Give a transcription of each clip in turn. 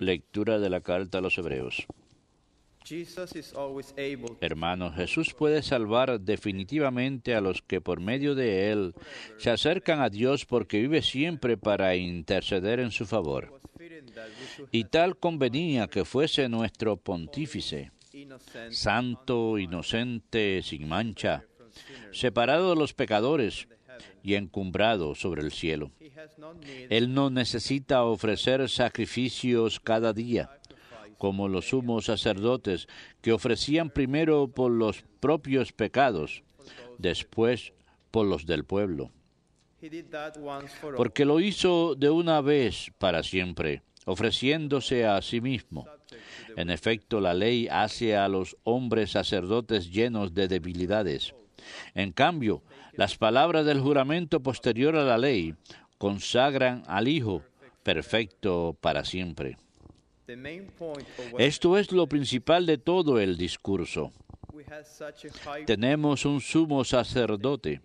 Lectura de la carta a los hebreos. Hermanos, Jesús puede salvar definitivamente a los que por medio de Él se acercan a Dios porque vive siempre para interceder en su favor. Y tal convenía que fuese nuestro pontífice, santo, inocente, sin mancha, separado de los pecadores, y encumbrado sobre el cielo. Él no necesita ofrecer sacrificios cada día, como los sumos sacerdotes que ofrecían primero por los propios pecados, después por los del pueblo. Porque lo hizo de una vez para siempre, ofreciéndose a sí mismo. En efecto, la ley hace a los hombres sacerdotes llenos de debilidades en cambio, las palabras del juramento posterior a la ley consagran al Hijo perfecto para siempre. Esto es lo principal de todo el discurso. Tenemos un sumo sacerdote,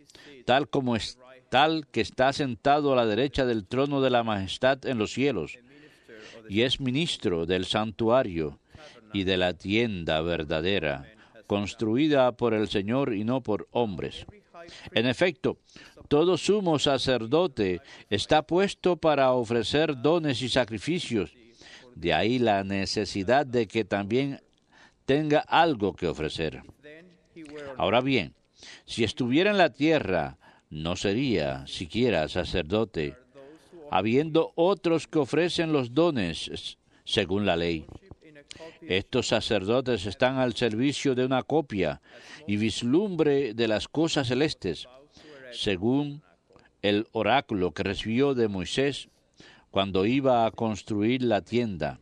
tal como es, tal que está sentado a la derecha del trono de la majestad en los cielos, y es ministro del santuario y de la tienda verdadera construida por el Señor y no por hombres. En efecto, todo sumo sacerdote está puesto para ofrecer dones y sacrificios. De ahí la necesidad de que también tenga algo que ofrecer. Ahora bien, si estuviera en la tierra, no sería siquiera sacerdote, habiendo otros que ofrecen los dones según la ley. Estos sacerdotes están al servicio de una copia y vislumbre de las cosas celestes, según el oráculo que recibió de Moisés cuando iba a construir la tienda.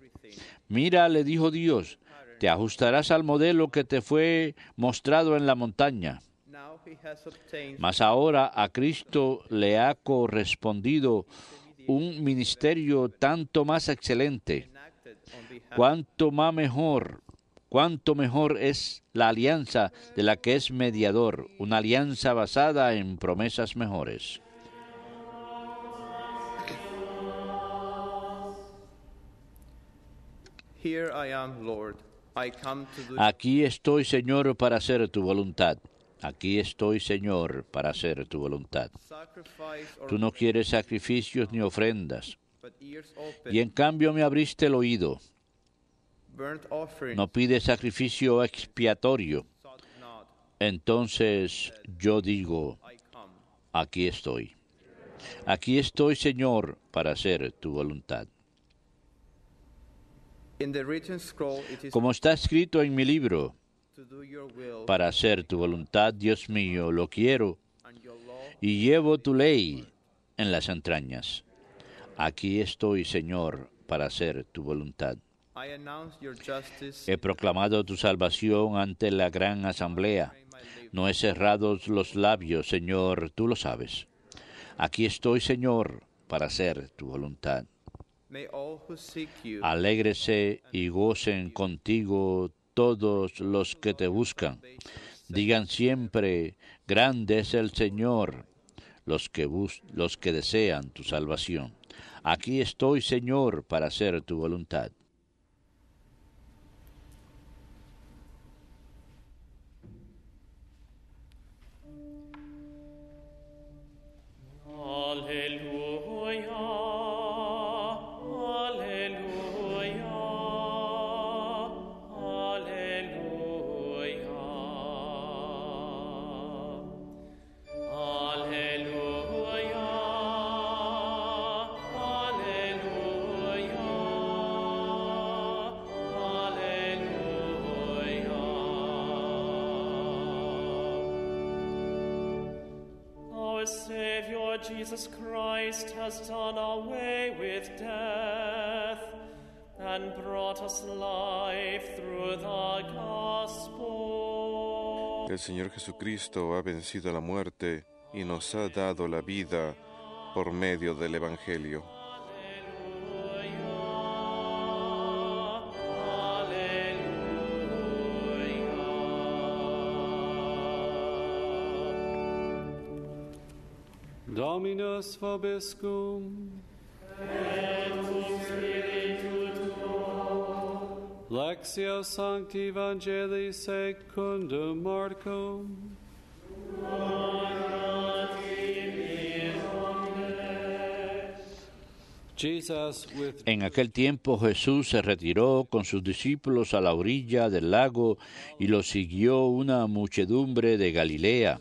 Mira, le dijo Dios, te ajustarás al modelo que te fue mostrado en la montaña. Mas ahora a Cristo le ha correspondido un ministerio tanto más excelente cuánto más mejor, cuánto mejor es la alianza de la que es mediador, una alianza basada en promesas mejores. Aquí estoy, Señor, para hacer tu voluntad. Aquí estoy, Señor, para hacer tu voluntad. Tú no quieres sacrificios ni ofrendas. Y en cambio me abriste el oído no pide sacrificio expiatorio. Entonces yo digo, aquí estoy. Aquí estoy, Señor, para hacer tu voluntad. Como está escrito en mi libro, para hacer tu voluntad, Dios mío, lo quiero, y llevo tu ley en las entrañas. Aquí estoy, Señor, para hacer tu voluntad. He proclamado tu salvación ante la gran asamblea. No he cerrado los labios, Señor, tú lo sabes. Aquí estoy, Señor, para hacer tu voluntad. Alégrese y gocen contigo todos los que te buscan. Digan siempre, grande es el Señor, los que, los que desean tu salvación. Aquí estoy, Señor, para hacer tu voluntad. El Señor Jesucristo ha vencido la muerte y nos ha dado la vida por medio del Evangelio. En aquel tiempo Jesús se retiró con sus discípulos a la orilla del lago y lo siguió una muchedumbre de Galilea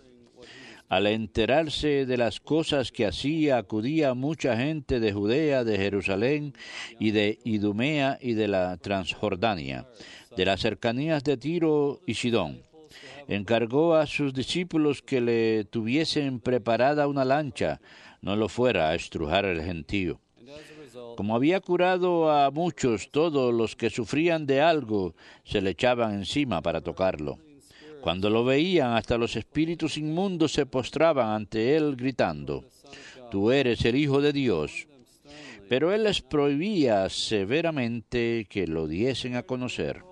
al enterarse de las cosas que hacía, acudía mucha gente de Judea, de Jerusalén y de Idumea y de la Transjordania, de las cercanías de Tiro y Sidón. Encargó a sus discípulos que le tuviesen preparada una lancha, no lo fuera a estrujar el gentío. Como había curado a muchos, todos los que sufrían de algo se le echaban encima para tocarlo. Cuando lo veían, hasta los espíritus inmundos se postraban ante él gritando, Tú eres el Hijo de Dios. Pero él les prohibía severamente que lo diesen a conocer.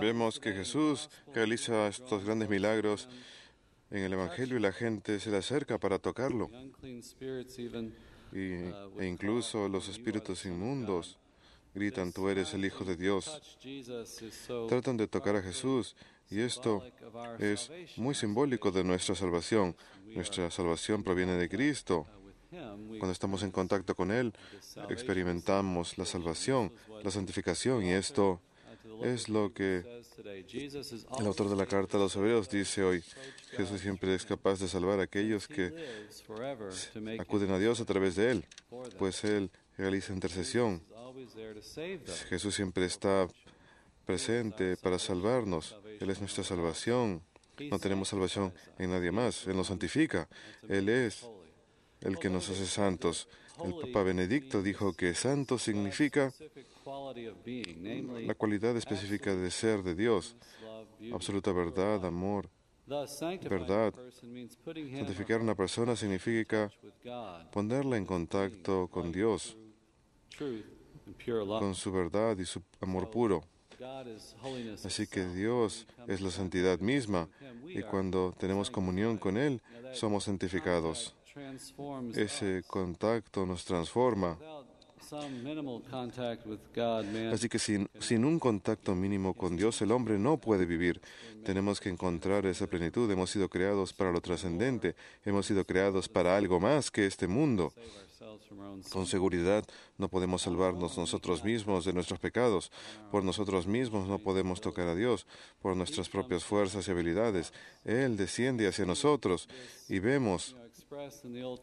Vemos que Jesús realiza estos grandes milagros en el Evangelio y la gente se le acerca para tocarlo. Uh, e incluso los espíritus inmundos gritan, tú eres el Hijo de Dios. Tratan de tocar a Jesús y esto es muy simbólico de nuestra salvación. Nuestra salvación proviene de Cristo. Uh, Cuando estamos en contacto con Él, experimentamos la salvación, la santificación y esto es lo que el autor de la carta a los hebreos dice hoy. Jesús siempre es capaz de salvar a aquellos que acuden a Dios a través de Él, pues Él realiza intercesión. Jesús siempre está presente para salvarnos. Él es nuestra salvación. No tenemos salvación en nadie más. Él nos santifica. Él es el que nos hace santos. El Papa Benedicto dijo que santo significa la cualidad específica de ser de Dios, absoluta verdad, amor, verdad. Santificar a una persona significa ponerla en contacto con Dios, con su verdad y su amor puro. Así que Dios es la santidad misma y cuando tenemos comunión con Él somos santificados. Ese contacto nos transforma. Así que sin, sin, un contacto mínimo con Dios el hombre no puede vivir. Tenemos que encontrar esa plenitud. Hemos sido creados para lo trascendente. Hemos sido creados para algo más que este mundo. Con seguridad no podemos salvarnos nosotros mismos de nuestros pecados. Por nosotros mismos no podemos tocar a Dios. Por nuestras propias fuerzas y habilidades. Él desciende hacia nosotros y vemos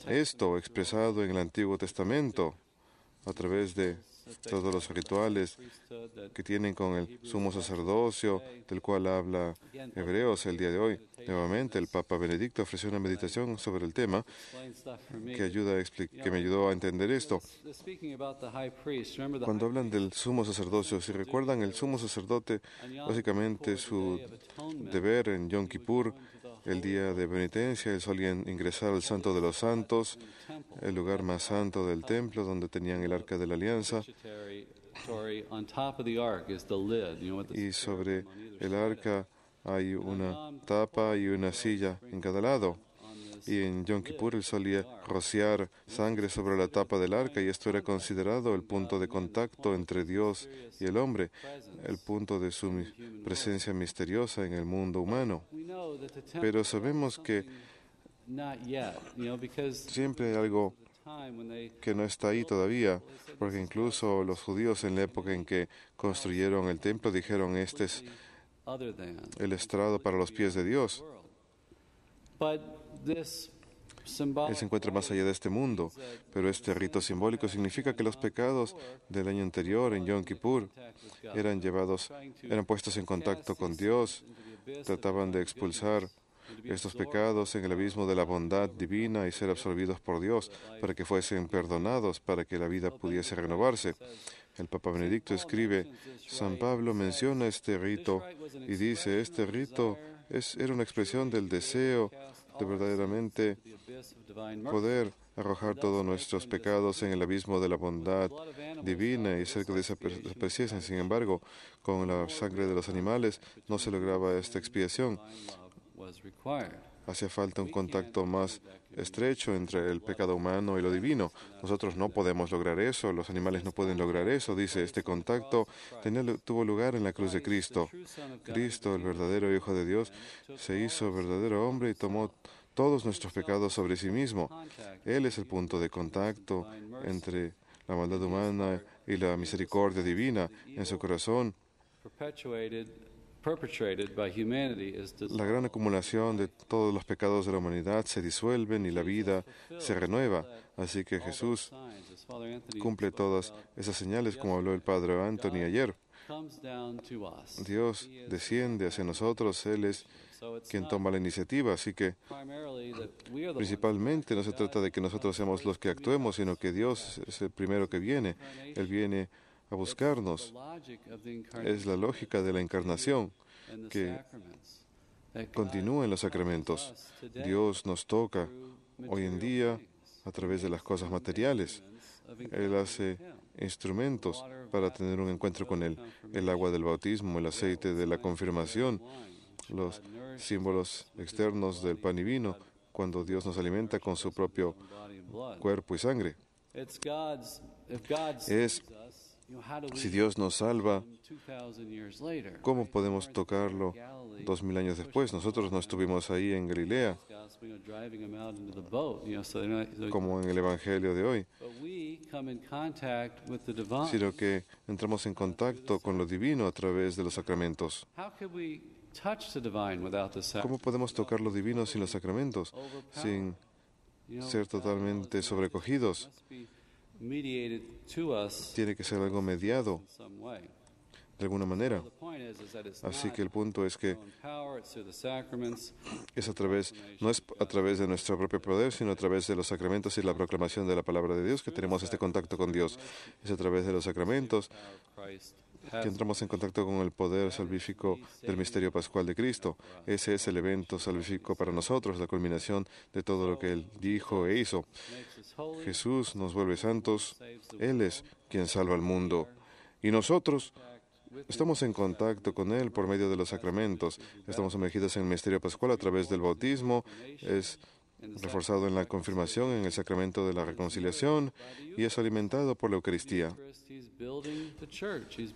esto expresado en el Antiguo Testamento a través de todos los rituales que tienen con el sumo sacerdocio, del cual habla Hebreos el día de hoy. Nuevamente, el Papa Benedicto ofreció una meditación sobre el tema que, ayuda que me ayudó a entender esto. Cuando hablan del sumo sacerdocio, si recuerdan, el sumo sacerdote, básicamente su deber en Yom Kippur el día de penitencia, es alguien ingresar al Santo de los Santos, el lugar más santo del templo donde tenían el arca de la alianza. Y sobre el arca hay una tapa y una silla en cada lado y en Yom Kippur él solía rociar sangre sobre la tapa del arca y esto era considerado el punto de contacto entre Dios y el hombre, el punto de su presencia misteriosa en el mundo humano. Pero sabemos que siempre hay algo que no está ahí todavía, porque incluso los judíos en la época en que construyeron el templo dijeron, este es el estrado para los pies de Dios. Él se encuentra más allá de este mundo, pero este rito simbólico significa que los pecados del año anterior en Yom Kippur eran llevados, eran puestos en contacto con Dios, trataban de expulsar estos pecados en el abismo de la bondad divina y ser absorbidos por Dios para que fuesen perdonados, para que la vida pudiese renovarse. El Papa Benedicto escribe, San Pablo menciona este rito y dice, este rito era una expresión del deseo de verdaderamente poder arrojar todos nuestros pecados en el abismo de la bondad divina y cerca de esa especie, Sin embargo, con la sangre de los animales no se lograba esta expiación. Hace falta un contacto más estrecho entre el pecado humano y lo divino. Nosotros no podemos lograr eso, los animales no pueden lograr eso, dice. Este contacto tuvo lugar en la cruz de Cristo. Cristo, el verdadero Hijo de Dios, se hizo verdadero hombre y tomó todos nuestros pecados sobre sí mismo. Él es el punto de contacto entre la maldad humana y la misericordia divina en su corazón la gran acumulación de todos los pecados de la humanidad se disuelven y la vida se renueva. Así que Jesús cumple todas esas señales como habló el Padre Anthony ayer. Dios desciende hacia nosotros, Él es quien toma la iniciativa, así que principalmente no se trata de que nosotros seamos los que actuemos, sino que Dios es el primero que viene. Él viene a buscarnos. Es la lógica de la encarnación que continúa en los sacramentos. Dios nos toca hoy en día a través de las cosas materiales. Él hace instrumentos para tener un encuentro con Él. El agua del bautismo, el aceite de la confirmación, los símbolos externos del pan y vino, cuando Dios nos alimenta con su propio cuerpo y sangre. Es si Dios nos salva, ¿cómo podemos tocarlo dos mil años después? Nosotros no estuvimos ahí en Galilea, como en el Evangelio de hoy, sino que entramos en contacto con lo divino a través de los sacramentos. ¿Cómo podemos tocar lo divino sin los sacramentos, sin ser totalmente sobrecogidos? tiene que ser algo mediado de alguna manera. Así que el punto es que es a través, no es a través de nuestro propio poder, sino a través de los sacramentos y la proclamación de la palabra de Dios que tenemos este contacto con Dios. Es a través de los sacramentos que entramos en contacto con el poder salvífico del misterio pascual de Cristo. Ese es el evento salvífico para nosotros, la culminación de todo lo que Él dijo e hizo. Jesús nos vuelve santos, Él es quien salva al mundo. Y nosotros Estamos en contacto con Él por medio de los sacramentos. Estamos sumergidos en el misterio pascual a través del bautismo. Es reforzado en la confirmación, en el sacramento de la reconciliación y es alimentado por la Eucaristía.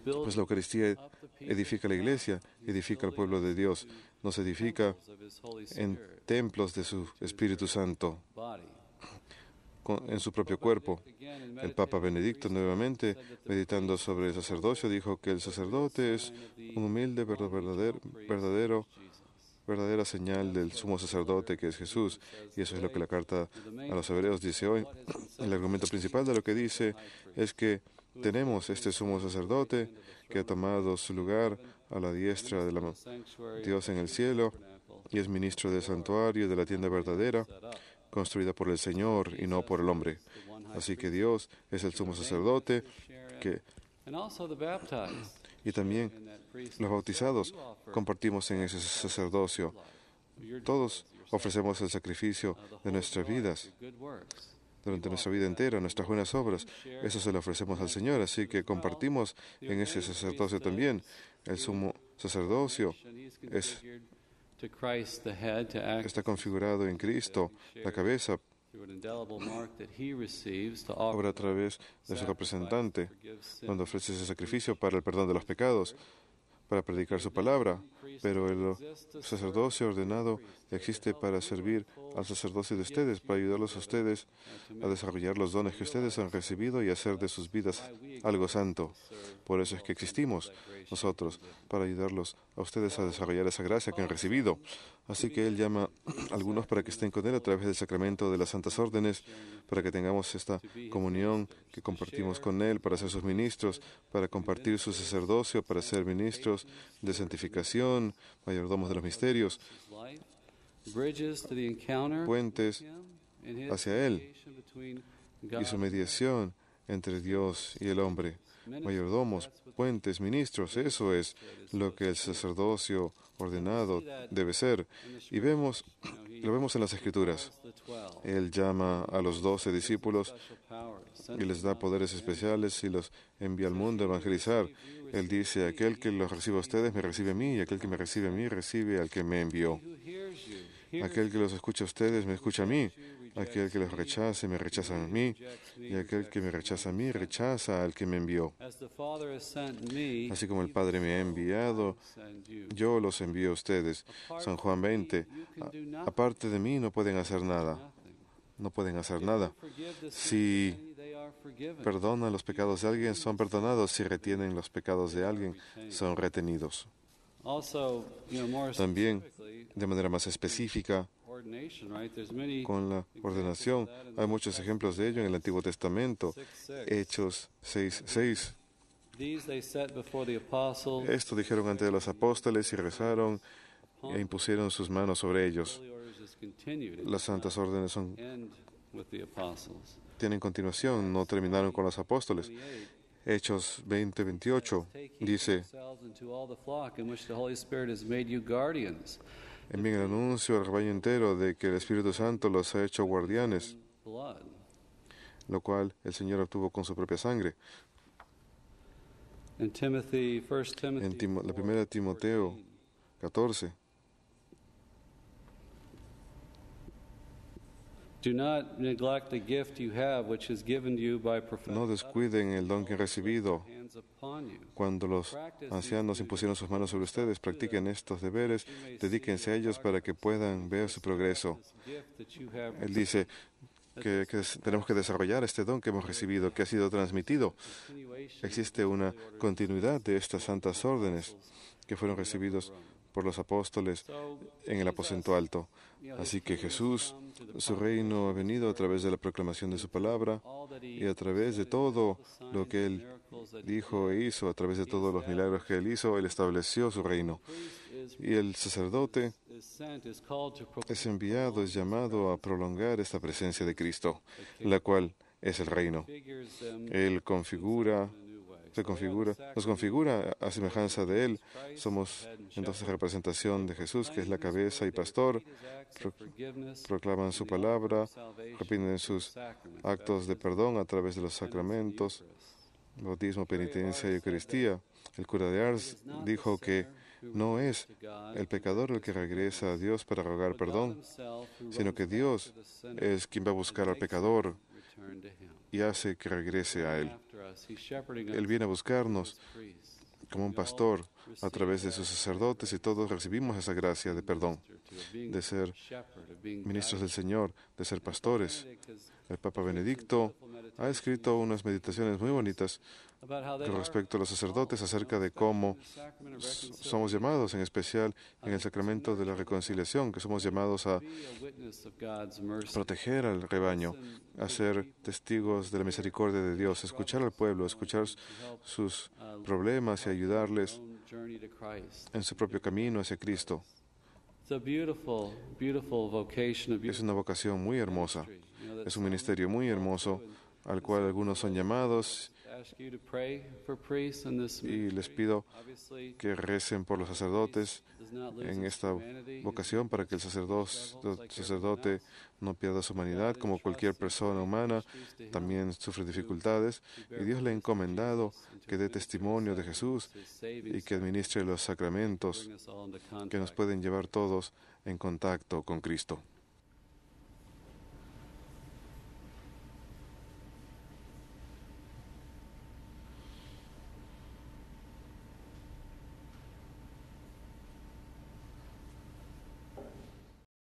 Pues la Eucaristía edifica la iglesia, edifica al pueblo de Dios, nos edifica en templos de su Espíritu Santo en su propio cuerpo. El Papa Benedicto, nuevamente, meditando sobre el sacerdocio, dijo que el sacerdote es un humilde, verdadero, verdadero verdadera señal del sumo sacerdote que es Jesús. Y eso es lo que la carta a los hebreos dice hoy. El argumento principal de lo que dice es que tenemos este sumo sacerdote que ha tomado su lugar a la diestra de la Dios en el cielo y es ministro del santuario de la tienda verdadera construida por el Señor y no por el hombre. Así que Dios es el sumo sacerdote que y también los bautizados compartimos en ese sacerdocio. Todos ofrecemos el sacrificio de nuestras vidas, durante nuestra vida entera, nuestras buenas obras. Eso se lo ofrecemos al Señor, así que compartimos en ese sacerdocio también. El sumo sacerdocio está configurado en Cristo, la cabeza, obra a través de su representante, cuando ofrece ese sacrificio para el perdón de los pecados, para predicar su palabra, pero el sacerdocio ordenado existe para servir al sacerdocio de ustedes, para ayudarlos a ustedes a desarrollar los dones que ustedes han recibido y hacer de sus vidas algo santo. Por eso es que existimos nosotros, para ayudarlos a ustedes a desarrollar esa gracia que han recibido. Así que Él llama a algunos para que estén con Él a través del sacramento de las santas órdenes, para que tengamos esta comunión que compartimos con Él, para ser sus ministros, para compartir su sacerdocio, para ser ministros de santificación mayordomos de los misterios, puentes hacia Él y su mediación entre Dios y el hombre, mayordomos, puentes, ministros, eso es lo que el sacerdocio ordenado debe ser. Y vemos, lo vemos en las Escrituras. Él llama a los doce discípulos y les da poderes especiales y los envía al mundo a evangelizar. Él dice, aquel que los recibe a ustedes me recibe a mí y aquel que me recibe a mí recibe al que me envió. Aquel que los escucha a ustedes me escucha a mí. Aquel que los rechace me rechaza a mí. Y aquel que me rechaza a mí rechaza al que me envió. Así como el Padre me ha enviado, yo los envío a ustedes. San Juan 20. Aparte de mí no pueden hacer nada. No pueden hacer nada. Si perdona los pecados de alguien, son perdonados. Si retienen los pecados de alguien, son retenidos. También, de manera más específica, con la ordenación, hay muchos ejemplos de ello en el Antiguo Testamento, Hechos 6.6. Esto dijeron ante los apóstoles y rezaron e impusieron sus manos sobre ellos. Las santas órdenes son tienen continuación, no terminaron con los apóstoles. Hechos 20, 28 dice, envíen el anuncio al rebaño entero de que el Espíritu Santo los ha hecho guardianes, lo cual el Señor obtuvo con su propia sangre. En la primera Timoteo 14, No descuiden el don que han recibido. Cuando los ancianos impusieron sus manos sobre ustedes, practiquen estos deberes, dedíquense a ellos para que puedan ver su progreso. Él dice que, que tenemos que desarrollar este don que hemos recibido, que ha sido transmitido. Existe una continuidad de estas santas órdenes que fueron recibidos por los apóstoles en el aposento alto. Así que Jesús su reino ha venido a través de la proclamación de su palabra y a través de todo lo que Él dijo e hizo, a través de todos los milagros que Él hizo, Él estableció su reino. Y el sacerdote es enviado, es llamado a prolongar esta presencia de Cristo, la cual es el reino. Él configura configura, nos configura a semejanza de Él. Somos entonces representación de Jesús, que es la cabeza y pastor. proclaman su palabra, repiten sus actos de perdón a través de los sacramentos, bautismo, penitencia y Eucaristía. El cura de Ars dijo que no es el pecador el que regresa a Dios para rogar perdón, sino que Dios es quien va a buscar al pecador y hace que regrese a Él. Él viene a buscarnos como un pastor a través de sus sacerdotes y todos recibimos esa gracia de perdón, de ser ministros del Señor, de ser pastores. El Papa Benedicto ha escrito unas meditaciones muy bonitas con respecto a los sacerdotes acerca de cómo somos llamados, en especial en el sacramento de la reconciliación, que somos llamados a proteger al rebaño, a ser testigos de la misericordia de Dios, escuchar al pueblo, escuchar sus uh, problemas y ayudarles en su propio camino hacia Cristo. Es una vocación muy hermosa, es un ministerio muy hermoso al cual algunos son llamados. Y les pido que recen por los sacerdotes en esta vocación para que el sacerdote no pierda su humanidad, como cualquier persona humana también sufre dificultades. Y Dios le ha encomendado que dé testimonio de Jesús y que administre los sacramentos que nos pueden llevar todos en contacto con Cristo.